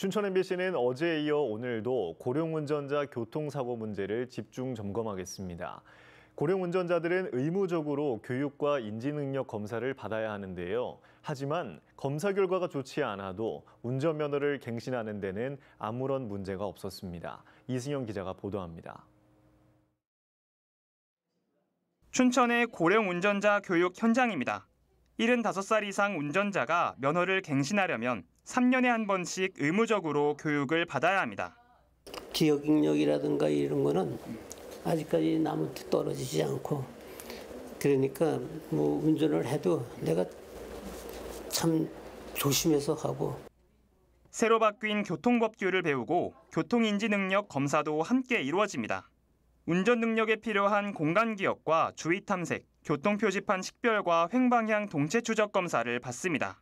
춘천 MBC는 어제에 이어 오늘도 고령운전자 교통사고 문제를 집중 점검하겠습니다. 고령운전자들은 의무적으로 교육과 인지능력 검사를 받아야 하는데요. 하지만 검사 결과가 좋지 않아도 운전면허를 갱신하는 데는 아무런 문제가 없었습니다. 이승영 기자가 보도합니다. 춘천의 고령운전자 교육 현장입니다. 75살 이상 운전자가 면허를 갱신하려면 3년에 한 번씩 의무적으로 교육을 받아야 합니다. 지역 력이라든가 이런 거는 아직까지 나무 떨어지지 않고 그러니까 뭐 운전을 해도 내가 참 조심해서 하고 새로 바뀐 교통법규를 배우고 교통인지 능력 검사도 함께 이루어집니다. 운전 능력에 필요한 공간 기억과 주위 탐색, 교통 표지판 식별과 횡방향 동체 추적 검사를 받습니다.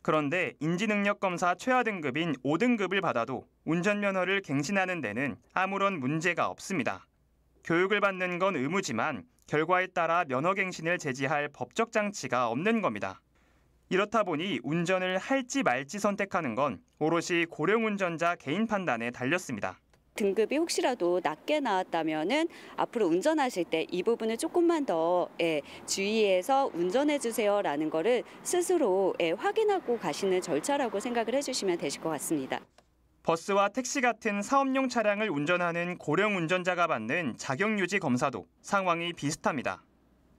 그런데 인지능력 검사 최하 등급인 5등급을 받아도 운전면허를 갱신하는 데는 아무런 문제가 없습니다. 교육을 받는 건 의무지만 결과에 따라 면허 갱신을 제지할 법적 장치가 없는 겁니다. 이렇다 보니 운전을 할지 말지 선택하는 건 오롯이 고령 운전자 개인 판단에 달렸습니다. 등급이 혹시라도 낮게 나왔다면은 앞으로 운전하실 때 이 부분을 조금만 더 예, 주의해서 운전해 주세요라는 거를 스스로 예, 확인하고 가시는 절차라고 생각을 해주시면 되실 것 같습니다. 버스와 택시 같은 사업용 차량을 운전하는 고령 운전자가 받는 자격유지 검사도 상황이 비슷합니다.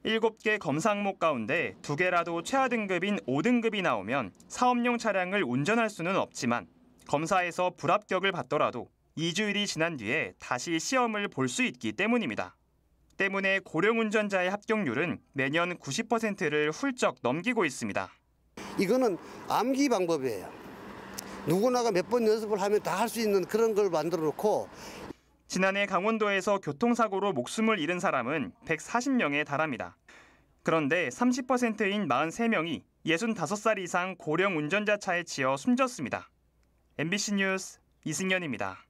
7개 검사 항목 가운데 2개라도 최하 등급인 5등급이 나오면 사업용 차량을 운전할 수는 없지만 검사에서 불합격을 받더라도 2주일이 지난 뒤에 다시 시험을 볼 수 있기 때문입니다. 때문에 고령 운전자의 합격률은 매년 90%를 훌쩍 넘기고 있습니다. 이거는 암기 방법이에요. 누구나가 몇 번 연습을 하면 다 할 수 있는 그런 걸 만들어 놓고 지난해 강원도에서 교통사고로 목숨을 잃은 사람은 140명에 달합니다. 그런데 30%인 43명이 65살 이상 고령 운전자 차에 치여 숨졌습니다. MBC 뉴스 이승연입니다.